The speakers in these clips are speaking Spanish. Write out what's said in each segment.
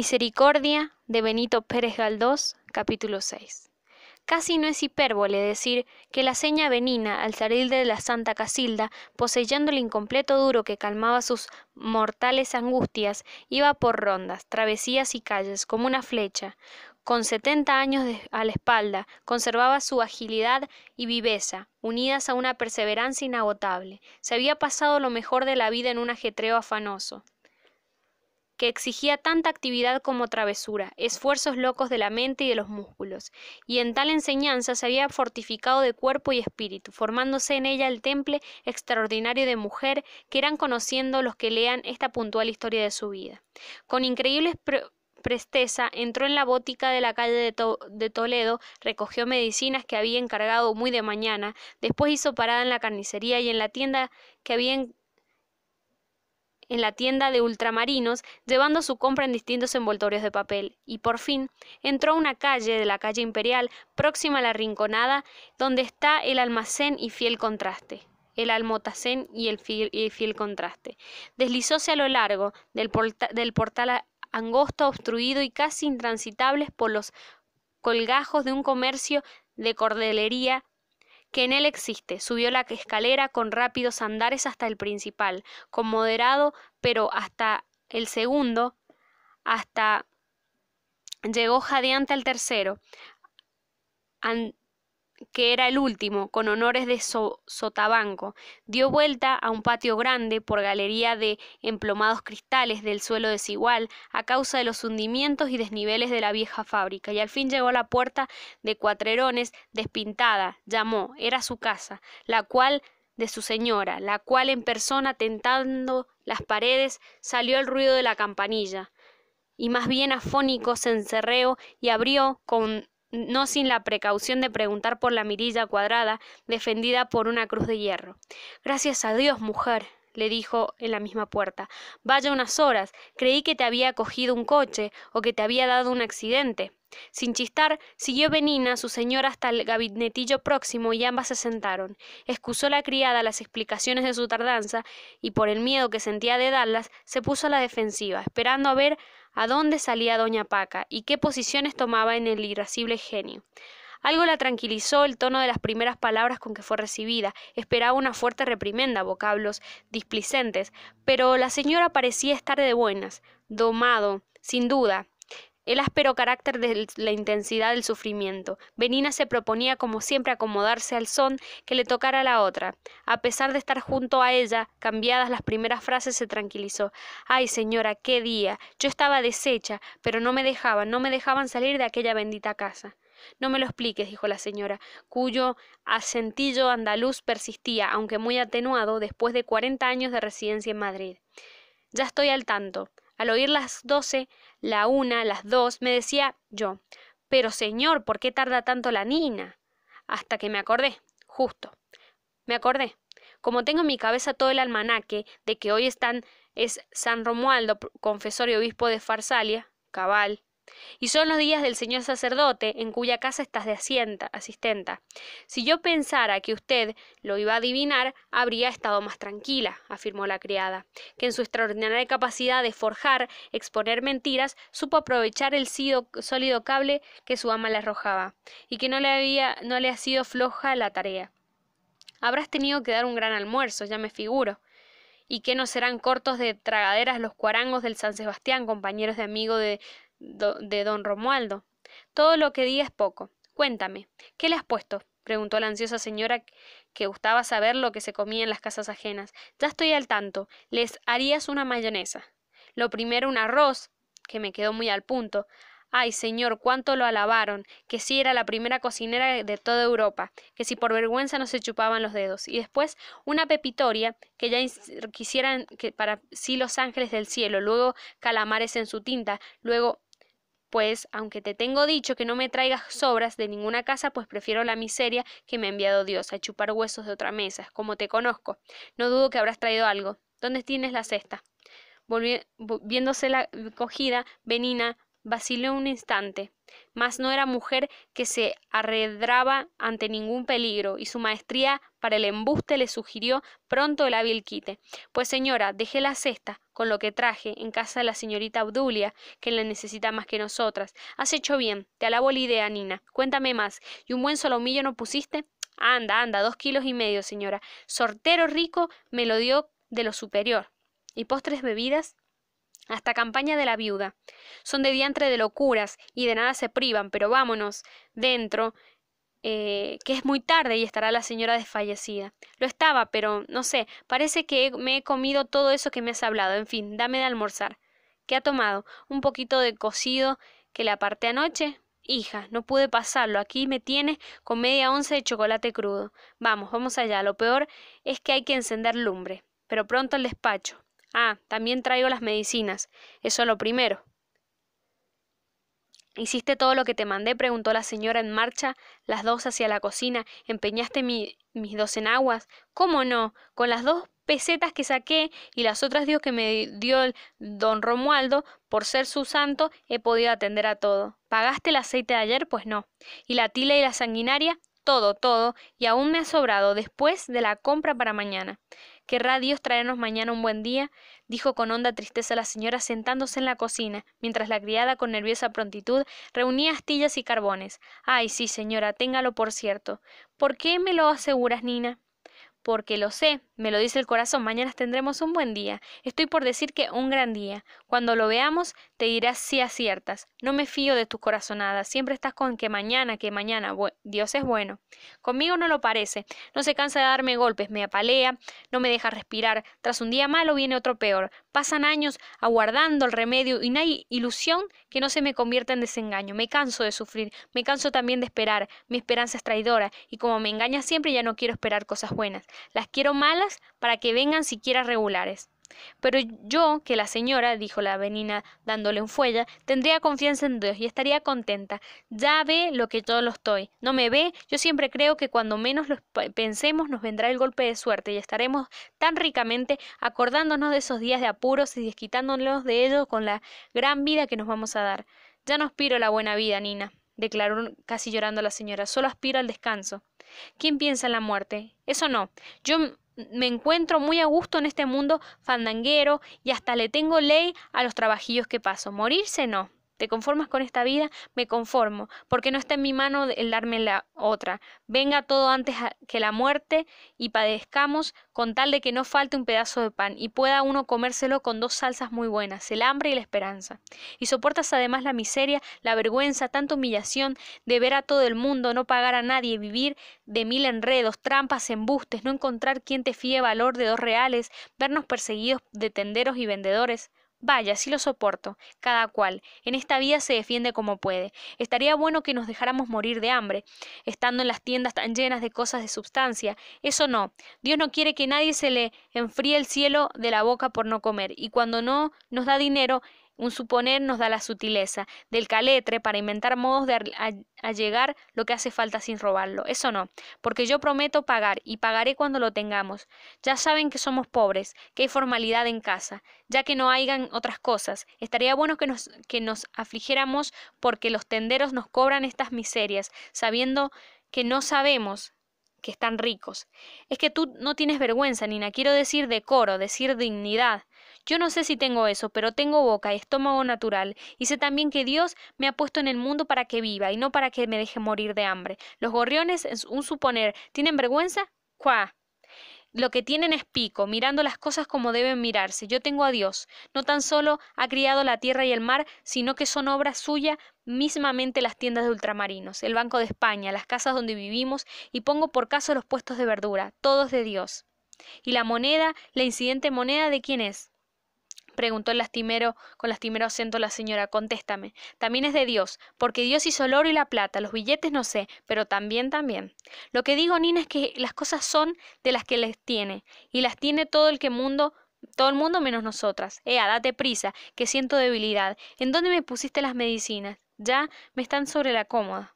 Misericordia de Benito Pérez Galdós, capítulo 6. Casi no es hipérbole decir que la seña benina al salir de la Santa Casilda, poseyendo el incompleto duro que calmaba sus mortales angustias, iba por rondas, travesías y calles como una flecha. Con setenta años a la espalda, conservaba su agilidad y viveza, unidas a una perseverancia inagotable. Se había pasado lo mejor de la vida en un ajetreo afanoso exigía tanta actividad como travesura, esfuerzos locos de la mente y de los músculos, y en tal enseñanza se había fortificado de cuerpo y espíritu, formándose en ella el temple extraordinario de mujer que eran conociendo los que lean esta puntual historia de su vida. Con increíble presteza, entró en la bótica de la calle de, de, Toledo, recogió medicinas que había encargado muy de mañana, después hizo parada en la carnicería y en la tienda que había en la tienda de ultramarinos llevando su compra en distintos envoltorios de papel, y por fin entró a una calle de la calle Imperial próxima a la Rinconada, donde está el almacén y fiel contraste el almotacén y el fiel, contraste. Deslizóse a lo largo del, del portal angosto, obstruido y casi intransitables por los colgajos de un comercio de cordelería que en él existe, subió la escalera con rápidos andares hasta el principal, con moderado, pero hasta el segundo, hasta llegó jadeante al tercero que era el último, con honores de sotabanco, dio vuelta a un patio grande por galería de emplomados cristales del suelo desigual a causa de los hundimientos y desniveles de la vieja fábrica, y al fin llegó a la puerta de cuatrerones despintada, llamó, era su casa, la cual de su señora, la cual en persona tentando las paredes salió el ruido de la campanilla, y más bien afónico se encerreó y abrió con no sin la precaución de preguntar por la mirilla cuadrada defendida por una cruz de hierro. Gracias a Dios, mujer, le dijo en la misma puerta. Vaya unas horas, creí que te había cogido un coche o que te había dado un accidente. Sin chistar, siguió Benina su señora hasta el gabinetillo próximo y ambas se sentaron. Excusó la criada las explicaciones de su tardanza y por el miedo que sentía de darlas, se puso a la defensiva, esperando a ver a dónde salía doña Paca y qué posiciones tomaba en el irascible genio. Algo la tranquilizó el tono de las primeras palabras con que fue recibida. Esperaba una fuerte reprimenda, vocablos displicentes, pero la señora parecía estar de buenas, domado, sin duda, el áspero carácter de la intensidad del sufrimiento. Benina se proponía como siempre acomodarse al son que le tocara a la otra. A pesar de estar junto a ella, cambiadas las primeras frases, se tranquilizó. Ay, señora, qué día. Yo estaba deshecha, pero no me dejaban, no me dejaban salir de aquella bendita casa. No me lo expliques, dijo la señora, cuyo acentillo andaluz persistía, aunque muy atenuado, después de cuarenta años de residencia en Madrid. Ya estoy al tanto. Al oír las doce, la una, las dos, me decía yo Pero señor, ¿por qué tarda tanto la niña? Hasta que me acordé, justo. Me acordé. Como tengo en mi cabeza todo el almanaque de que hoy están es San Romualdo, confesor y obispo de Farsalia, cabal, y son los días del señor sacerdote, en cuya casa estás de asienta, asistenta. Si yo pensara que usted lo iba a adivinar, habría estado más tranquila, afirmó la criada, que en su extraordinaria capacidad de forjar, exponer mentiras, supo aprovechar el sólido cable que su ama le arrojaba, y que no le había, no le ha sido floja la tarea. Habrás tenido que dar un gran almuerzo, ya me figuro y que no serán cortos de tragaderas los cuarangos del San Sebastián, compañeros de amigo de de don Romualdo. Todo lo que diga es poco. Cuéntame, ¿qué le has puesto? preguntó la ansiosa señora que gustaba saber lo que se comía en las casas ajenas. Ya estoy al tanto. Les harías una mayonesa. Lo primero un arroz, que me quedó muy al punto. Ay, señor, cuánto lo alabaron, que si sí era la primera cocinera de toda Europa, que si por vergüenza no se chupaban los dedos. Y después una pepitoria, que ya quisieran que para sí los ángeles del cielo, luego calamares en su tinta, luego pues, aunque te tengo dicho que no me traigas sobras de ninguna casa, pues prefiero la miseria que me ha enviado Dios a chupar huesos de otra mesa, como te conozco. No dudo que habrás traído algo. ¿Dónde tienes la cesta? volviéndose viéndose la eh, cogida, Benina vaciló un instante, mas no era mujer que se arredraba ante ningún peligro, y su maestría para el embuste le sugirió pronto el hábil quite. Pues señora, dejé la cesta, con lo que traje, en casa de la señorita Obdulia, que la necesita más que nosotras. Has hecho bien, te alabo la idea, Nina. Cuéntame más. ¿Y un buen solomillo no pusiste? Anda, anda, dos kilos y medio, señora. Sortero rico me lo dio de lo superior. ¿Y postres bebidas? Hasta campaña de la viuda. Son de diantre de locuras y de nada se privan, pero vámonos dentro eh, que es muy tarde y estará la señora desfallecida. Lo estaba, pero no sé, parece que me he comido todo eso que me has hablado. En fin, dame de almorzar. ¿Qué ha tomado? ¿Un poquito de cocido que le aparté anoche? Hija, no pude pasarlo. Aquí me tienes con media once de chocolate crudo. Vamos, vamos allá. Lo peor es que hay que encender lumbre. Pero pronto el despacho. Ah, también traigo las medicinas. Eso lo primero. Hiciste todo lo que te mandé, preguntó la señora en marcha, las dos hacia la cocina. ¿Empeñaste mis dos enaguas? ¿Cómo no? Con las dos pesetas que saqué y las otras dios que me dio el don Romualdo, por ser su santo, he podido atender a todo. ¿Pagaste el aceite de ayer? Pues no. ¿Y la tila y la sanguinaria? Todo, todo, y aún me ha sobrado después de la compra para mañana. Querrá Dios traernos mañana un buen día, dijo con honda tristeza la señora sentándose en la cocina, mientras la criada con nerviosa prontitud reunía astillas y carbones. Ay, sí, señora, téngalo por cierto. ¿Por qué me lo aseguras, Nina? Porque lo sé, me lo dice el corazón, mañana tendremos un buen día. Estoy por decir que un gran día. Cuando lo veamos, te dirás si aciertas. No me fío de tu corazonada. Siempre estás con que mañana, que mañana. Dios es bueno. Conmigo no lo parece. No se cansa de darme golpes, me apalea, no me deja respirar. Tras un día malo viene otro peor. Pasan años aguardando el remedio y no hay ilusión que no se me convierta en desengaño. Me canso de sufrir, me canso también de esperar. Mi esperanza es traidora y como me engaña siempre ya no quiero esperar cosas buenas. Las quiero malas para que vengan siquiera regulares. Pero yo, que la señora, dijo la venina dándole un fuella, tendría confianza en Dios y estaría contenta. Ya ve lo que yo lo estoy. No me ve, yo siempre creo que cuando menos lo pensemos nos vendrá el golpe de suerte y estaremos tan ricamente acordándonos de esos días de apuros y desquitándonos de ellos con la gran vida que nos vamos a dar. Ya no aspiro a la buena vida, Nina declaró casi llorando la señora, solo aspiro al descanso. ¿Quién piensa en la muerte? Eso no. Yo me encuentro muy a gusto en este mundo fandanguero y hasta le tengo ley a los trabajillos que paso. Morirse no. ¿Te conformas con esta vida? Me conformo, porque no está en mi mano el darme la otra. Venga todo antes que la muerte y padezcamos con tal de que no falte un pedazo de pan y pueda uno comérselo con dos salsas muy buenas, el hambre y la esperanza. Y soportas además la miseria, la vergüenza, tanta humillación de ver a todo el mundo, no pagar a nadie, vivir de mil enredos, trampas, embustes, no encontrar quien te fíe valor de dos reales, vernos perseguidos de tenderos y vendedores. Vaya, sí lo soporto. Cada cual. En esta vida se defiende como puede. Estaría bueno que nos dejáramos morir de hambre, estando en las tiendas tan llenas de cosas de sustancia. Eso no. Dios no quiere que nadie se le enfríe el cielo de la boca por no comer. Y cuando no nos da dinero, un suponer nos da la sutileza del caletre para inventar modos de allegar lo que hace falta sin robarlo. Eso no, porque yo prometo pagar y pagaré cuando lo tengamos. Ya saben que somos pobres, que hay formalidad en casa, ya que no hayan otras cosas. Estaría bueno que nos, que nos afligiéramos porque los tenderos nos cobran estas miserias, sabiendo que no sabemos que están ricos. Es que tú no tienes vergüenza, ni Nina. Quiero decir decoro, decir dignidad. Yo no sé si tengo eso, pero tengo boca y estómago natural, y sé también que Dios me ha puesto en el mundo para que viva y no para que me deje morir de hambre. Los gorriones, es un suponer, ¿tienen vergüenza? ¡Cuá! Lo que tienen es pico, mirando las cosas como deben mirarse. Yo tengo a Dios. No tan solo ha criado la tierra y el mar, sino que son obra suya mismamente las tiendas de ultramarinos, el Banco de España, las casas donde vivimos y pongo por caso los puestos de verdura, todos de Dios. ¿Y la moneda, la incidente moneda de quién es? preguntó el lastimero, con lastimero acento la señora. Contéstame. También es de Dios, porque Dios hizo el oro y la plata, los billetes no sé, pero también, también. Lo que digo, Nina, es que las cosas son de las que les tiene, y las tiene todo el que mundo, todo el mundo menos nosotras. Ea, date prisa, que siento debilidad. ¿En dónde me pusiste las medicinas? Ya me están sobre la cómoda.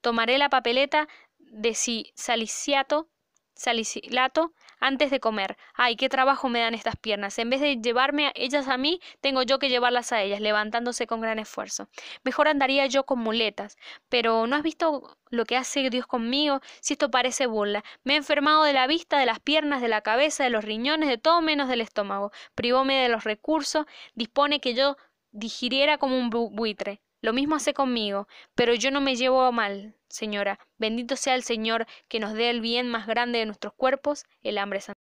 Tomaré la papeleta de si saliciato salicilato antes de comer. Ay, qué trabajo me dan estas piernas. En vez de llevarme a ellas a mí, tengo yo que llevarlas a ellas, levantándose con gran esfuerzo. Mejor andaría yo con muletas. Pero ¿no has visto lo que hace Dios conmigo? Si esto parece burla. Me he enfermado de la vista, de las piernas, de la cabeza, de los riñones, de todo menos del estómago. Privóme de los recursos, dispone que yo digiriera como un buitre. Lo mismo hace conmigo, pero yo no me llevo mal, señora. Bendito sea el Señor que nos dé el bien más grande de nuestros cuerpos, el hambre santo.